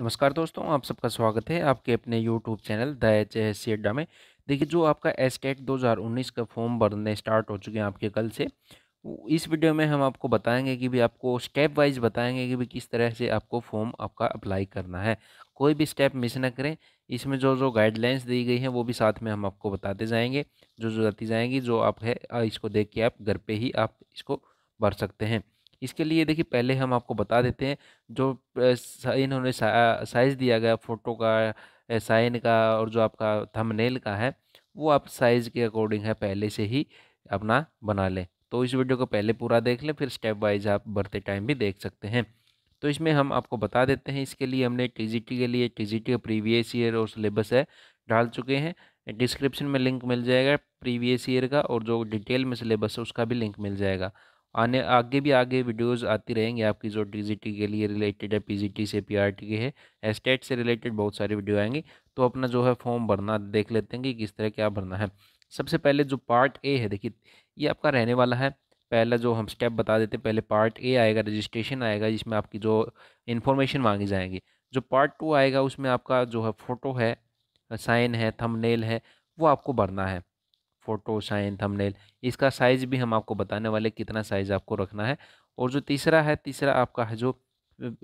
नमस्कार दोस्तों आप सबका स्वागत है आपके अपने YouTube channel the H S अड्डा में देखिए जो आपका एस टेट दो का फॉर्म भरने स्टार्ट हो चुके हैं आपके कल से इस वीडियो में हम आपको बताएंगे कि भी आपको स्टेप वाइज बताएंगे कि भी किस तरह से आपको फॉर्म आपका अप्लाई करना है कोई भी स्टेप मिस ना करें इसमें जो जो गाइडलाइंस दी गई हैं वो भी साथ में हम आपको बताते जाएंगे जो जो आती जाएंगी जो आप है इसको देख के आप घर पे ही आप इसको भर सकते हैं इसके लिए देखिए पहले हम आपको बता देते हैं जो इन्होंने साइज़ दिया गया फ़ोटो का साइन का और जो आपका थंबनेल का है वो आप साइज़ के अकॉर्डिंग है पहले से ही अपना बना लें तो इस वीडियो को पहले पूरा देख लें फिर स्टेप वाइज आप बढ़ते टाइम भी देख सकते हैं तो इसमें हम आपको बता देते हैं इसके लिए हमने टी के लिए टी का प्रीवियस ईयर और सिलेबस है डाल चुके हैं डिस्क्रिप्शन में लिंक मिल जाएगा प्रीवियस ईयर का और जो डिटेल में सिलेबस है उसका भी लिंक मिल जाएगा आने आगे भी आगे वीडियोस आती रहेंगी आपकी जो टी के लिए रिलेटेड है पी से पी के है एस्टेट से रिलेटेड बहुत सारी वीडियो आएंगी तो अपना जो है फॉर्म भरना देख लेते हैं कि किस तरह क्या भरना है सबसे पहले जो पार्ट ए है देखिए ये आपका रहने वाला है पहला जो हम स्टेप बता देते हैं पहले पार्ट ए आएगा रजिस्ट्रेशन आएगा जिसमें आपकी जो इन्फॉर्मेशन मांगी जाएगी जो पार्ट टू आएगा उसमें आपका जो है फ़ोटो है साइन है थंबनेल है वो आपको भरना है फ़ोटो साइन थंबनेल इसका साइज़ भी हम आपको बताने वाले कितना साइज़ आपको रखना है और जो तीसरा है तीसरा आपका है जो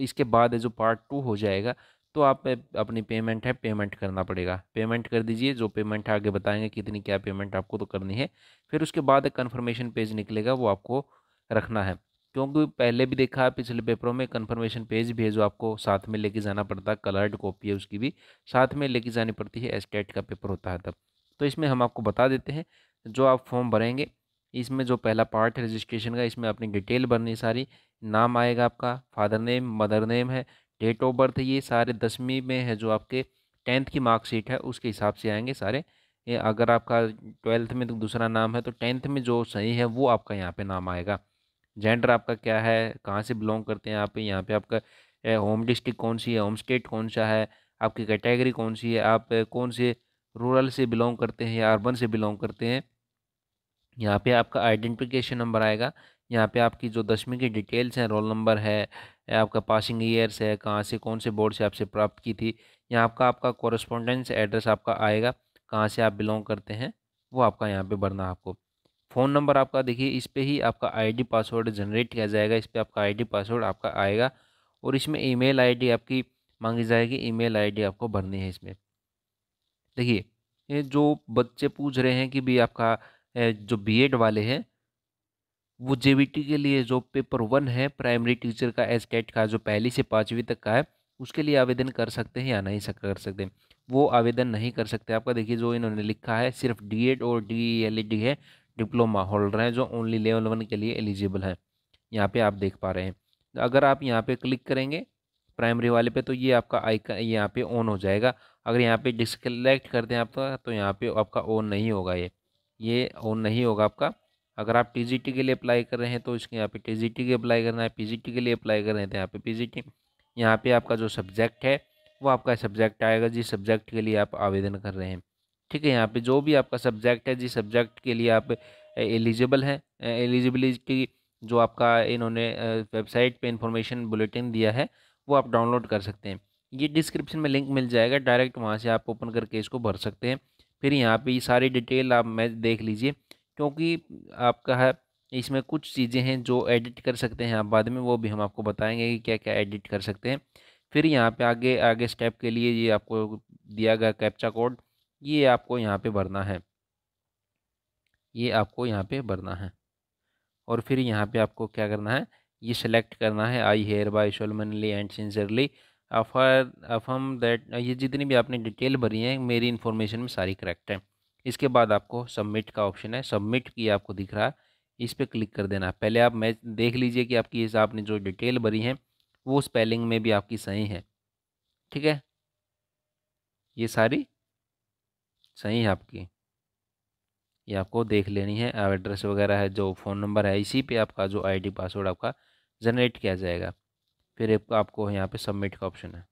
इसके बाद जो पार्ट टू हो जाएगा तो आप अपनी पेमेंट है पेमेंट करना पड़ेगा पेमेंट कर दीजिए जो पेमेंट है आगे बताएंगे कितनी क्या पेमेंट आपको तो करनी है फिर उसके बाद एक कन्फर्मेशन पेज निकलेगा वो आपको रखना है क्योंकि पहले भी देखा है पिछले पेपरों में कन्फर्मेशन पेज भी है जो आपको साथ में लेके जाना पड़ता है कलर्ड कॉपी है उसकी भी साथ में लेके जानी पड़ती है एस्टेट का पेपर होता है तब तो इसमें हम आपको बता देते हैं जो आप फॉर्म भरेंगे इसमें जो पहला पार्ट है रजिस्ट्रेशन का इसमें अपनी डिटेल भरनी सारी नाम आएगा आपका फादर नेम मदर नेम है डेट ऑफ बर्थ ये सारे दसवीं में है जो आपके टेंथ की मार्कशीट है उसके हिसाब से आएंगे सारे ये अगर आपका ट्वेल्थ में तो दूसरा नाम है तो टेंथ में जो सही है वो आपका यहाँ पे नाम आएगा जेंडर आपका क्या है कहाँ से बिलोंग करते हैं आप यहाँ पे आपका होम डिस्ट्रिक्ट कौन सी है होम स्टेट कौन सा है आपकी कैटेगरी कौन सी है आप कौन से रूरल से बिलोंग करते हैं या अर्बन से बिलोंग करते हैं यहाँ पे आपका आइडेंटिफिकेशन नंबर आएगा यहाँ पे आपकी जो दसवीं की डिटेल्स हैं रोल नंबर है आपका पासिंग ईयर्स है कहाँ से कौन से बोर्ड से आपसे प्राप्त की थी यहाँ आपका आपका कॉरस्पॉन्डेंस एड्रेस आपका आएगा कहाँ से आप बिलोंग करते हैं वो आपका यहाँ पे भरना आपको फ़ोन नंबर आपका देखिए इस पर ही आपका आईडी पासवर्ड जनरेट किया जाएगा इस पर आपका आईडी पासवर्ड आपका आएगा और इसमें ईमेल आईडी आपकी मांगी जाएगी ईमेल आईडी आपको भरनी है इसमें देखिए ये जो बच्चे पूछ रहे हैं कि भी आपका जो बीएड वाले हैं वो जे के लिए जो पेपर वन है प्राइमरी टीचर का एस का जो पहली से पाँचवीं तक का है उसके लिए आवेदन कर सकते हैं या नहीं कर सकते वो आवेदन नहीं कर सकते आपका देखिए जो इन्होंने लिखा है सिर्फ डीएड और डी एल डी है डिप्लोमा होल्डर हैं जो ओनली लेवल वन के लिए एलिजिबल हैं यहाँ पे आप देख पा रहे हैं अगर आप यहाँ पे क्लिक करेंगे प्राइमरी वाले पे तो ये आपका आइकन यहाँ पे ऑन हो जाएगा अगर यहाँ पे डिसकलेक्ट कर दें आपका तो, तो यहाँ पे आपका ऑन नहीं होगा ये ये ऑन नहीं होगा आपका अगर आप टी के लिए अप्लाई कर रहे हैं तो इसके यहाँ पे टी के अप्लाई करना है पी के लिए अप्लाई कर रहे हैं तो यहाँ पे पी जी यहाँ पे आपका जो सब्जेक्ट है वो आपका सब्जेक्ट आएगा जिस सब्जेक्ट के लिए आप आवेदन कर रहे हैं ठीक है यहाँ पे जो भी आपका सब्जेक्ट है जिस सब्जेक्ट के लिए आप एलिजिबल हैं एलिजिबिलिटी जो आपका इन्होंने वेबसाइट पे इंफॉर्मेशन बुलेटिन दिया है वो आप डाउनलोड कर सकते हैं ये डिस्क्रिप्शन में लिंक मिल जाएगा डायरेक्ट वहाँ से आप ओपन करके इसको भर सकते हैं फिर यहाँ पे ये सारी डिटेल आप मैं देख लीजिए क्योंकि आपका है इसमें कुछ चीज़ें हैं जो एडिट कर सकते हैं आप बाद में वो भी हम आपको बताएंगे कि क्या क्या एडिट कर सकते हैं फिर यहाँ पे आगे आगे स्टेप के लिए ये आपको दिया गया कैप्चा कोड ये आपको यहाँ पे भरना है ये आपको यहाँ पे भरना है और फिर यहाँ पे आपको क्या करना है ये सिलेक्ट करना है I hereby solemnly and sincerely affirm affirm that ये जितनी भी आपने डिटेल भरी है मेरी इन्फॉर्मेशन में सारी करेक्ट है इसके बाद आपको सबमिट का ऑप्शन है सबमिट की आपको दिख रहा है इस पर क्लिक कर देना पहले आप मैच देख लीजिए कि आपकी इस आपने जो डिटेल भरी है वो स्पेलिंग में भी आपकी सही है ठीक है ये सारी सही है आपकी ये आपको देख लेनी है एड्रेस वगैरह है जो फ़ोन नंबर है इसी पे आपका जो आईडी पासवर्ड आपका जनरेट किया जाएगा फिर आपको आपको यहाँ पे सबमिट का ऑप्शन है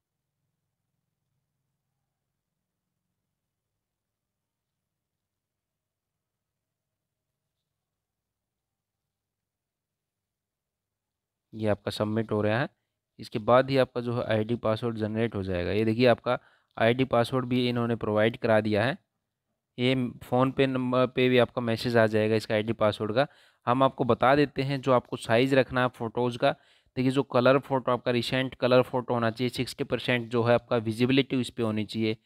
ये आपका सबमिट हो रहा है इसके बाद ही आपका जो है आईडी पासवर्ड जनरेट हो जाएगा ये देखिए आपका आईडी पासवर्ड भी इन्होंने प्रोवाइड करा दिया है ये फ़ोन पे नंबर पे भी आपका मैसेज आ जाएगा इसका आईडी पासवर्ड का हम आपको बता देते हैं जो आपको साइज़ रखना है फ़ोटोज़ का देखिए जो कलर फ़ोटो आपका रिसेंट कलर फ़ोटो होना चाहिए सिक्सटी परसेंट जो है आपका विजिबिलिटी उस पर होनी चाहिए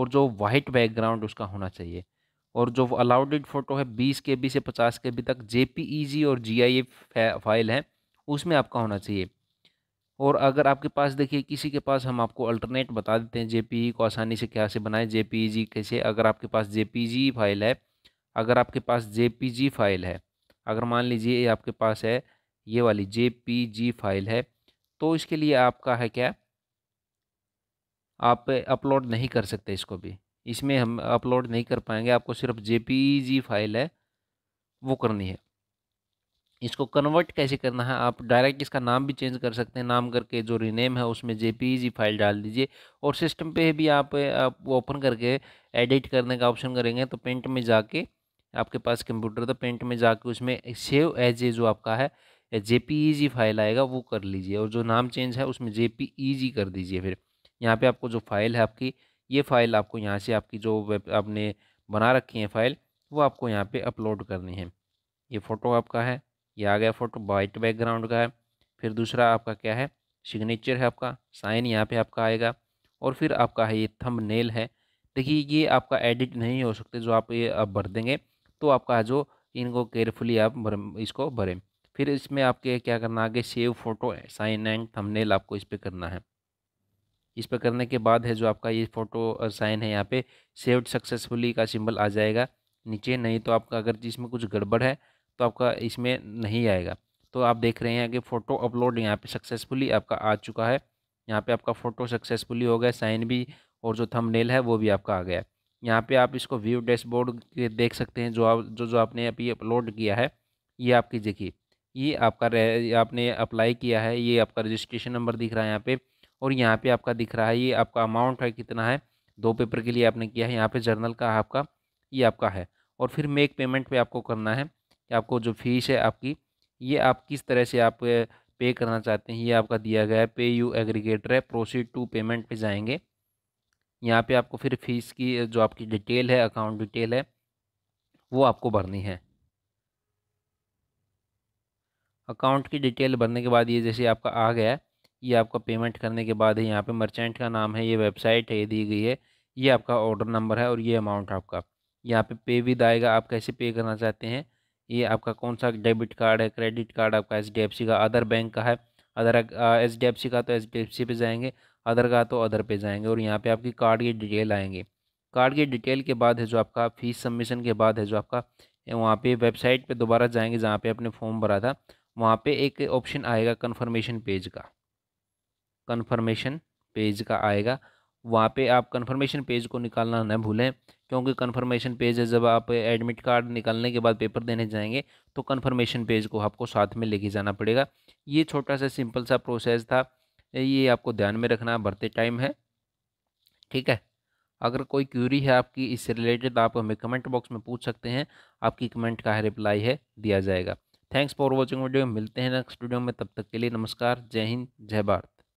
और जो वाइट बैकग्राउंड उसका होना चाहिए और जो अलाउडेड फ़ोटो है बीस के बी से पचास के बी तक जे e और जी फाइल है उसमें आपका होना चाहिए और अगर आपके पास देखिए किसी के पास हम आपको अल्टरनेट बता देते हैं जे e को आसानी से क्या से बनाएं जे e कैसे अगर आपके पास जे फाइल है अगर आपके पास जे फाइल है अगर मान लीजिए ये आपके पास है ये वाली जे पी जी फाइल है तो इसके लिए आपका है क्या आप अपलोड नहीं कर सकते इसको भी इसमें हम अपलोड नहीं कर पाएंगे आपको सिर्फ जे पी जी फाइल है वो करनी है इसको कन्वर्ट कैसे करना है आप डायरेक्ट इसका नाम भी चेंज कर सकते हैं नाम करके जो रीनेम है उसमें जे पी जी फाइल डाल दीजिए और सिस्टम पे भी आप, आप ओपन करके एडिट करने का ऑप्शन करेंगे तो पेंट में जाके आपके पास कंप्यूटर था पेंट में जाके उसमें सेव एज ए जो आपका है जे पी फाइल आएगा वो कर लीजिए और जो नाम चेंज है उसमें जे पी कर दीजिए फिर यहाँ पे आपको जो फाइल है आपकी ये फाइल आपको यहाँ से आपकी जो वेब आपने बना रखी है फाइल वो आपको यहाँ पे अपलोड करनी है ये फ़ोटो आपका है ये आ गया फ़ोटो वाइट बैकग्राउंड का है फिर दूसरा आपका क्या है सिग्नेचर है आपका साइन यहाँ पे आपका आएगा और फिर आपका है ये थंबनेल है देखिए ये आपका एडिट नहीं हो सकते जो आप ये आप भर देंगे तो आपका जो इनको केयरफुली आप भर, इसको भरें फिर इसमें आपके क्या करना आगे save photo sign and thumbnail आपको इस पर करना है इस पर करने के बाद है जो आपका ये फ़ोटो साइन है यहाँ पे सेव्ड सक्सेसफुली का सिंबल आ जाएगा नीचे नहीं तो आपका अगर जिसमें कुछ गड़बड़ है तो आपका इसमें नहीं आएगा तो आप देख रहे हैं कि फ़ोटो अपलोड यहाँ पे सक्सेसफुली आपका आ चुका है यहाँ पे आपका फ़ोटो सक्सेसफुली हो गया साइन भी और जो थंबनेल है वो भी आपका आ गया यहाँ पे आप इसको व्यू डैशबोर्ड देख सकते हैं जो आप जो जो आपने अभी अपलोड किया है ये आपकी देखिए ये आपका रह, आपने अप्लाई किया है ये आपका रजिस्ट्रेशन नंबर दिख रहा है यहाँ पे और यहाँ पे आपका दिख रहा है ये आपका अमाउंट है कितना है दो पेपर के लिए आपने किया है यहाँ पर जर्नल का आपका ये आपका है और फिर मेक पेमेंट पे आपको करना है कि आपको जो फीस है आपकी ये आप किस तरह से आप पे करना चाहते हैं ये आपका दिया गया है पे यू एग्रीगेटर है प्रोसीड टू पेमेंट पे जाएंगे यहाँ पे आपको फिर फीस की जो आपकी डिटेल है अकाउंट डिटेल है वो आपको भरनी है अकाउंट की डिटेल भरने के बाद ये जैसे आपका आ गया ये आपका पेमेंट करने के बाद है यहाँ पे मर्चेंट का नाम है ये वेबसाइट है ये दी गई है ये आपका ऑर्डर नंबर है और ये अमाउंट आपका यहाँ पे पे विद आएगा आप कैसे पे करना चाहते हैं ये आपका कौन सा डेबिट कार्ड है क्रेडिट कार्ड आपका एच का अदर बैंक का है other H D F C का तो एच डी एफ सी पे जाएंगे अदर का तो अदर पे जाएंगे और यहाँ पे आपकी कार्ड की डिटेल आएंगे कार्ड की डिटेल के बाद है जो आपका फ़ीस सबमिशन के बाद है जो आपका वहाँ पे वेबसाइट पे दोबारा जाएंगे जहाँ पे आपने फॉर्म भरा था वहाँ पे एक ऑप्शन आएगा कन्फर्मेशन पेज का कन्फर्मेशन पेज का आएगा वहाँ पे आप कन्फर्मेशन पेज को निकालना न भूलें क्योंकि कन्फर्मेशन पेज है जब आप एडमिट कार्ड निकालने के बाद पेपर देने जाएंगे तो कन्फर्मेशन पेज को आपको साथ में लेके जाना पड़ेगा ये छोटा सा सिंपल सा प्रोसेस था ये आपको ध्यान में रखना है भरते टाइम है ठीक है अगर कोई क्यूरी है आपकी इससे रिलेटेड आप हमें कमेंट बॉक्स में पूछ सकते हैं आपकी कमेंट का है रिप्लाई है दिया जाएगा थैंक्स फॉर वॉचिंग वीडियो मिलते हैं नेक्स्ट वीडियो में तब तक के लिए नमस्कार जय हिंद जय भारत